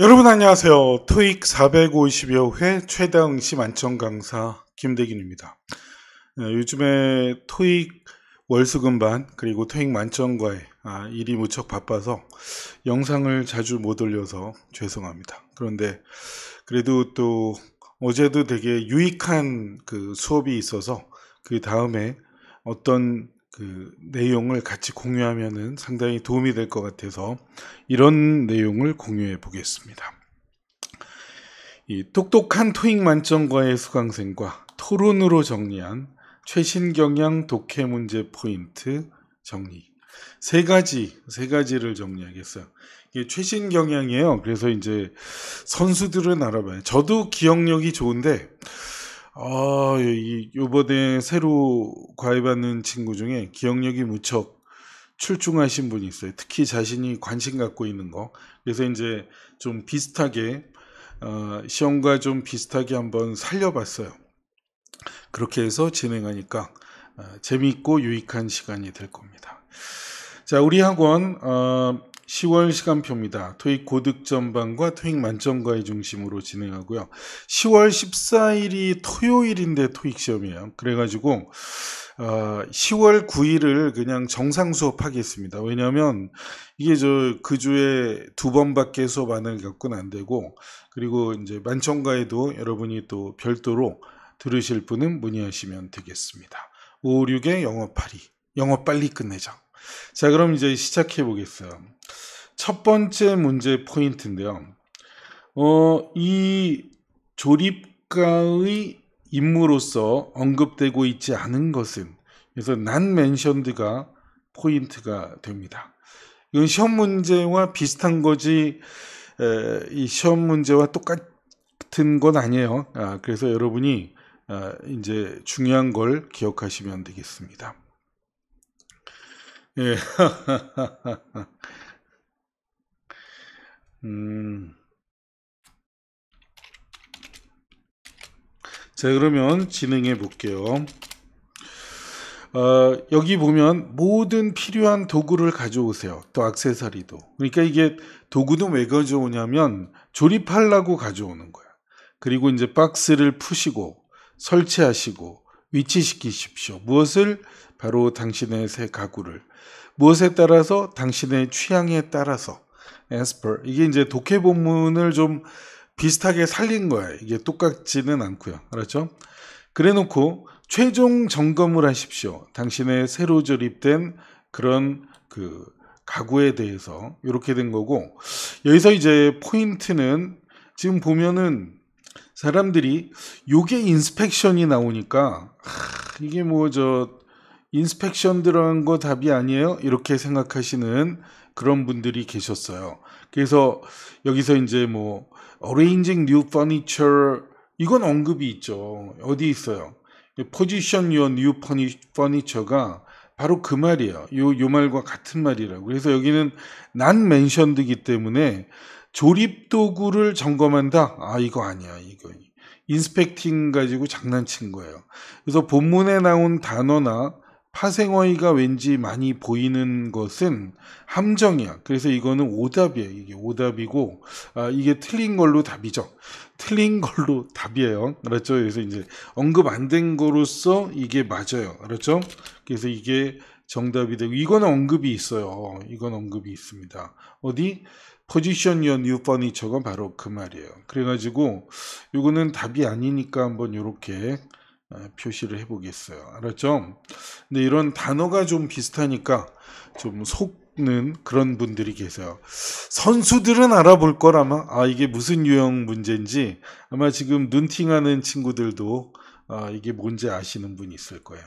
여러분 안녕하세요. 토익 4 5 0여회 최다 응시 만점 강사 김대균입니다. 네, 요즘에 토익 월수금반 그리고 토익 만점과의 아, 일이 무척 바빠서 영상을 자주 못 올려서 죄송합니다. 그런데 그래도 또 어제도 되게 유익한 그 수업이 있어서 그 다음에 어떤 그 내용을 같이 공유하면 상당히 도움이 될 것 같아서 이런 내용을 공유해 보겠습니다. 이 똑똑한 토익 만점과의 수강생과 토론으로 정리한 최신 경향 독해 문제 포인트 정리 세 가지 세 가지를 정리하겠어요. 이게 최신 경향이에요. 그래서 이제 선수들은 알아봐요. 저도 기억력이 좋은데 아, 예, 이, 요번에 새로 과외받는 친구 중에 기억력이 무척 출중하신 분이 있어요. 특히 자신이 관심 갖고 있는 거. 그래서 이제 좀 비슷하게, 어, 시험과 좀 비슷하게 한번 살려봤어요. 그렇게 해서 진행하니까 어, 재미있고 유익한 시간이 될 겁니다. 자, 우리 학원, 어, 10월 시간표입니다. 토익 고득 전반과 토익 만점 과의 중심으로 진행하고요. 10월 14일이 토요일인데 토익 시험이에요. 그래가지고 10월 아, 9일을 그냥 정상 수업하겠습니다. 왜냐하면 이게 저 그 주에 두 번밖에 수업 안을 겪은 안 되고 그리고 이제 만점 과에도 여러분이 또 별도로 들으실 분은 문의하시면 되겠습니다. 5 6의 영어 8이 영어 빨리 끝내자. 자 그럼 이제 시작해 보겠어요. 첫 번째 문제 포인트인데요. 어, 이 조립가의 임무로서 언급되고 있지 않은 것은 그래서 난 멘션드가 포인트가 됩니다. 이건 시험 문제와 비슷한 거지 에, 이 시험 문제와 똑같은 건 아니에요. 아, 그래서 여러분이 아, 이제 중요한 걸 기억하시면 되겠습니다. 예. 음. 자 그러면 진행해 볼게요. 어, 여기 보면 모든 필요한 도구를 가져오세요. 또 악세사리도. 그러니까 이게 도구는 왜 가져오냐면 조립하려고 가져오는 거야. 그리고 이제 박스를 푸시고 설치하시고 위치시키십시오. 무엇을? 바로 당신의 새 가구를. 무엇에 따라서? 당신의 취향에 따라서. asper 이게 이제 독해 본문을 좀 비슷하게 살린 거예요. 이게 똑같지는 않고요. 알았죠? 그래놓고 최종 점검을 하십시오. 당신의 새로 조립된 그런 그 가구에 대해서 이렇게 된 거고 여기서 이제 포인트는 지금 보면은 사람들이 요게 인스펙션이 나오니까 하, 이게 뭐 저 인스펙션 들어간 거 답이 아니에요 이렇게 생각하시는 그런 분들이 계셨어요. 그래서 여기서 이제 뭐 arranging new furniture 이건 언급이 있죠. 어디 있어요? position your new furniture가 바로 그 말이에요. 요, 요 말과 같은 말이라고. 그래서 여기는 난 멘션드기 때문에 조립 도구를 점검한다. 아, 이거 아니야. 이거. 인스펙팅 가지고 장난친 거예요. 그래서 본문에 나온 단어나 파생어이가 왠지 많이 보이는 것은 함정이야. 그래서 이거는 오답이에요. 이게 오답이고, 아, 이게 틀린 걸로 답이죠. 틀린 걸로 답이에요. 알았죠? 그래서 이제 언급 안 된 거로서 이게 맞아요. 알았죠? 그래서 이게 정답이 되고, 이거는 언급이 있어요. 이건 언급이 있습니다. 어디? 포지션 연 유퍼니처가 바로 그 말이에요. 그래가지고, 이거는 답이 아니니까 한번 이렇게 아, 표시를 해보겠어요. 알았죠? 근데 이런 단어가 좀 비슷하니까 좀 속는 그런 분들이 계세요. 선수들은 알아볼 걸 아마 아 이게 무슨 유형 문제인지 아마 지금 눈팅하는 친구들도 아, 이게 뭔지 아시는 분이 있을 거예요.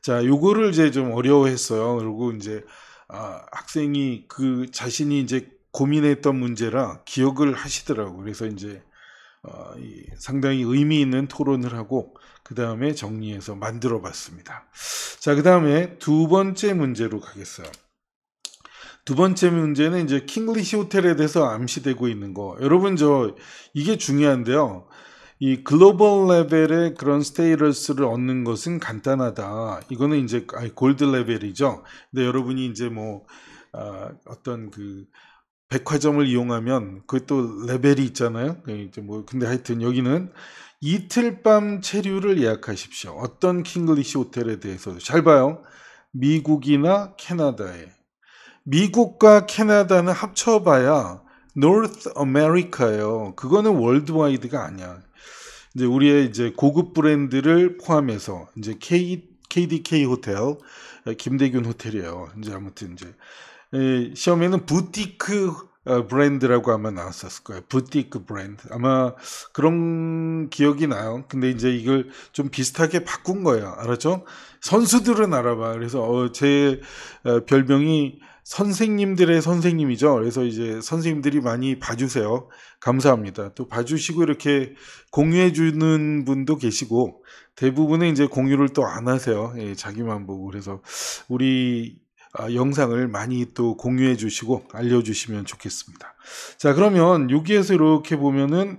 자, 요거를 이제 좀 어려워했어요. 그리고 이제 아, 학생이 그 자신이 이제 고민했던 문제라 기억을 하시더라고요. 그래서 이제 어, 상당히 의미 있는 토론을 하고 그 다음에 정리해서 만들어 봤습니다. 자, 그 다음에 두 번째 문제로 가겠어요. 두 번째 문제는 이제 킹리시 호텔에 대해서 암시되고 있는 거. 여러분 저 이게 중요한데요. 이 글로벌 레벨의 그런 스테이러스를 얻는 것은 간단하다. 이거는 이제 골드 레벨이죠. 근데 여러분이 이제 뭐 어, 어떤 그 백화점을 이용하면 그것도 레벨이 있잖아요. 그 이제 뭐 근데 하여튼 여기는 이틀 밤 체류를 예약하십시오. 어떤 킹글리시 호텔에 대해서도 잘 봐요. 미국이나 캐나다에 미국과 캐나다는 합쳐봐야 노스 아메리카예요. 그거는 월드와이드가 아니야. 이제 우리의 이제 고급 브랜드를 포함해서 이제 K KDK 호텔, 어, 김대균 호텔이에요. 이제 아무튼 이제 시험에는 부티크 어, 브랜드라고 아마 나왔었을 거예요. 부티크 브랜드. 아마 그런 기억이 나요. 근데 이제 이걸 좀 비슷하게 바꾼 거예요. 알았죠? 선수들은 알아봐. 그래서 어, 제 어, 별명이 선생님들의 선생님이죠. 그래서 이제 선생님들이 많이 봐주세요. 감사합니다. 또 봐주시고 이렇게 공유해주는 분도 계시고 대부분은 이제 공유를 또 안 하세요. 예, 자기만 보고. 그래서 우리 어, 영상을 많이 또 공유해 주시고 알려주시면 좋겠습니다. 자 그러면 여기에서 이렇게 보면은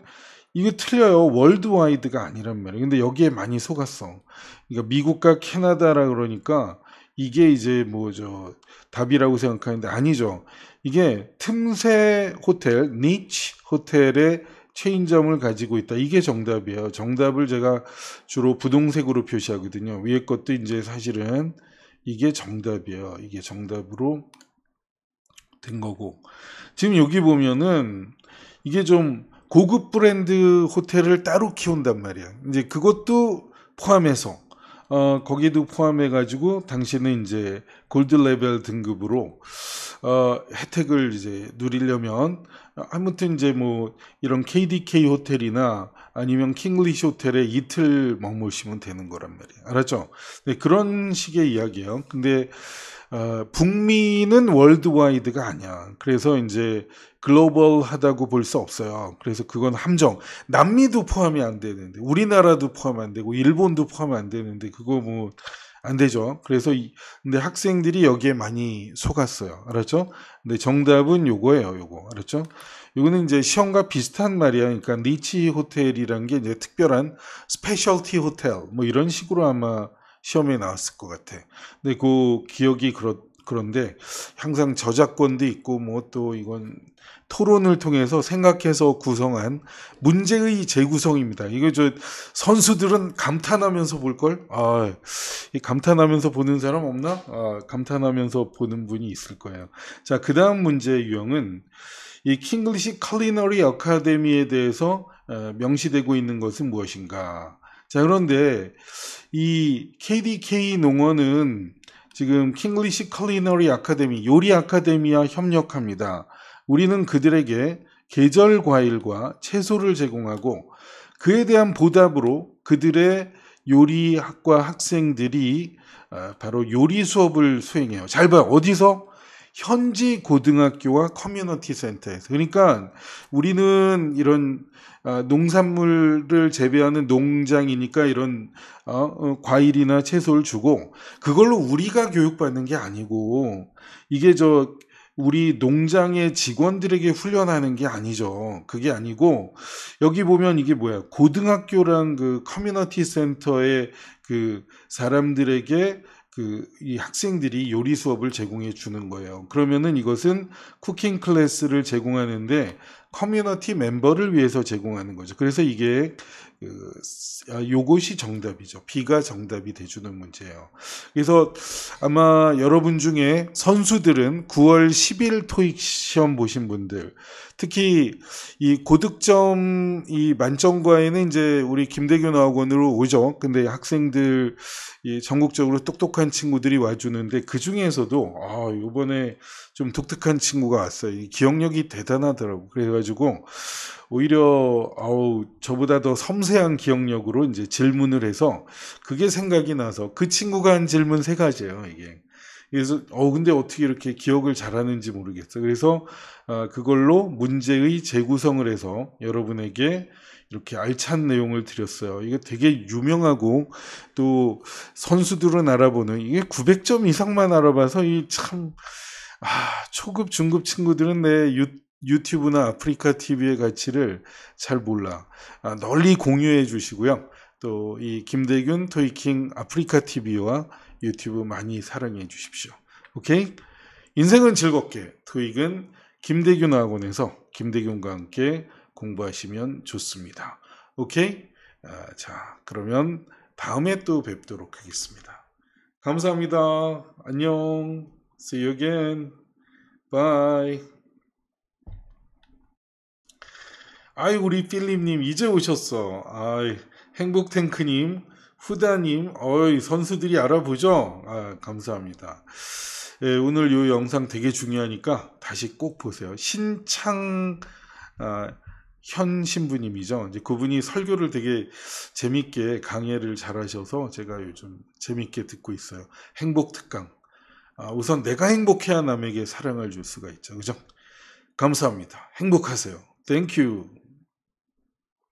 이거 틀려요. 월드와이드가 아니란 말이에요. 근데 여기에 많이 속았어. 그러니까 미국과 캐나다라 그러니까 이게 이제 뭐저 답이라고 생각하는데 아니죠. 이게 틈새 호텔, 니치 호텔의 체인점을 가지고 있다. 이게 정답이에요. 정답을 제가 주로 부동색으로 표시하거든요. 위에 것도 이제 사실은 이게 정답이에요. 이게 정답으로 된 거고 지금 여기 보면은 이게 좀 고급 브랜드 호텔을 따로 키운단 말이야. 이제 그것도 포함해서 어, 거기도 포함해가지고 당신은 이제 골드 레벨 등급으로 어, 혜택을 이제 누리려면 아무튼 이제 뭐 이런 KDK 호텔이나 아니면 킹리시 호텔에 이틀 머무시면 되는 거란 말이에요. 알았죠? 네, 그런 식의 이야기예요. 근데 어, 북미는 월드와이드가 아니야. 그래서 이제 글로벌하다고 볼 수 없어요. 그래서 그건 함정. 남미도 포함이 안 되는데, 우리나라도 포함 안 되고, 일본도 포함 안 되는데, 그거 뭐, 안 되죠. 그래서, 이, 근데 학생들이 여기에 많이 속았어요. 알았죠? 근데 정답은 요거예요. 요거. 알았죠? 요거는 이제 시험과 비슷한 말이야. 그러니까 니치 호텔이란 게 이제 특별한 스페셜티 호텔, 뭐 이런 식으로 아마 시험에 나왔을 것 같아. 근데 그 기억이 그렇 그런데 항상 저작권도 있고 뭐 또 이건 토론을 통해서 생각해서 구성한 문제의 재구성입니다. 이거 저 선수들은 감탄하면서 볼 걸. 아, 이 감탄하면서 보는 사람 없나? 아, 감탄하면서 보는 분이 있을 거예요. 자, 그다음 문제 유형은 이 킹글리시 컬리너리 아카데미에 대해서 명시되고 있는 것은 무엇인가? 자, 그런데 이 KDK 농원은 지금 킹리시 컬리너리 아카데미, 요리 아카데미와 협력합니다. 우리는 그들에게 계절 과일과 채소를 제공하고 그에 대한 보답으로 그들의 요리학과 학생들이 어, 바로 요리 수업을 수행해요. 잘 봐요. 어디서? 현지 고등학교와 커뮤니티 센터에서 그러니까 우리는 이런 아, 농산물을 재배하는 농장이니까 이런 어, 어, 과일이나 채소를 주고 그걸로 우리가 교육받는 게 아니고 이게 저 우리 농장의 직원들에게 훈련하는 게 아니죠. 그게 아니고 여기 보면 이게 뭐야 고등학교랑 그 커뮤니티 센터의 그 사람들에게 그이 학생들이 요리 수업을 제공해 주는 거예요. 그러면은 이것은 쿠킹 클래스를 제공하는데 커뮤니티 멤버를 위해서 제공하는 거죠. 그래서 이게 그, 아, 요것이 정답이죠. B가 정답이 돼주는 문제예요. 그래서 아마 여러분 중에 선수들은 9월 10일 토익 시험 보신 분들, 특히 이 고득점 이 만점과에는 이제 우리 김대균 학원으로 오죠. 근데 학생들 이 전국적으로 똑똑한 친구들이 와주는데 그 중에서도 아 이번에 좀 독특한 친구가 왔어요. 이 기억력이 대단하더라고. 그래서 그래가지고 오히려 아우 저보다 더 섬세한 기억력으로 이제 질문을 해서 그게 생각이 나서 그 친구가 한 질문 세 가지예요 이게 그래서 어 근데 어떻게 이렇게 기억을 잘하는지 모르겠어 그래서 아, 그걸로 문제의 재구성을 해서 여러분에게 이렇게 알찬 내용을 드렸어요. 이게 되게 유명하고 또 선수들은 알아보는 이게 900점 이상만 알아봐서 이참 아, 초급 중급 친구들은 내 유, 유튜브나 아프리카 TV의 가치를 잘 몰라 아, 널리 공유해 주시고요. 또 이 김대균 토이킹 아프리카 TV와 유튜브 많이 사랑해 주십시오. 오케이? 인생은 즐겁게 토익은 김대균 학원에서 김대균과 함께 공부하시면 좋습니다. 오케이? 아, 자 그러면 다음에 또 뵙도록 하겠습니다. 감사합니다. 안녕. See you again. Bye. 아이고 우리 필립님 이제 오셨어. 아이 행복탱크님 후다님 어이 선수들이 알아보죠. 아, 감사합니다. 예, 오늘 이 영상 되게 중요하니까 다시 꼭 보세요. 신창 아, 현 신부님이죠. 이제 그분이 설교를 되게 재밌게 강의를 잘하셔서 제가 요즘 재밌게 듣고 있어요. 행복 특강. 아, 우선 내가 행복해야 남에게 사랑을 줄 수가 있죠. 그죠? 감사합니다. 행복하세요. Thank you.